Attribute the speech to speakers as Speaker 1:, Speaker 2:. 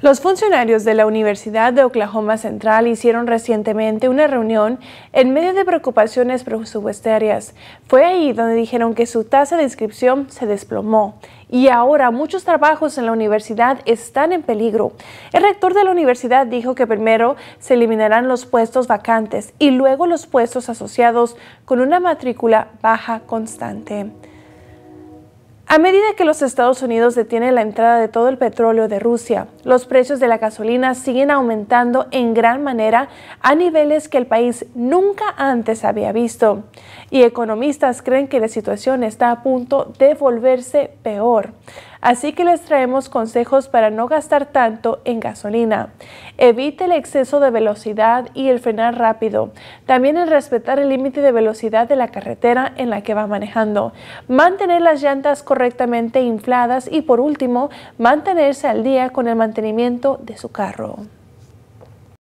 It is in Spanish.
Speaker 1: Los funcionarios de la Universidad de Oklahoma Central hicieron recientemente una reunión en medio de preocupaciones presupuestarias. Fue ahí donde dijeron que su tasa de inscripción se desplomó y ahora muchos trabajos en la universidad están en peligro. El rector de la universidad dijo que primero se eliminarán los puestos vacantes y luego los puestos asociados con una matrícula baja constante. A medida que los Estados Unidos detienen la entrada de todo el petróleo de Rusia, los precios de la gasolina siguen aumentando en gran manera a niveles que el país nunca antes había visto. Y economistas creen que la situación está a punto de volverse peor. Así que les traemos consejos para no gastar tanto en gasolina. Evite el exceso de velocidad y el frenar rápido, también el respetar el límite de velocidad de la carretera en la que va manejando. Mantener las llantas correctamente infladas y por último, mantenerse al día con el mantenimiento de su carro.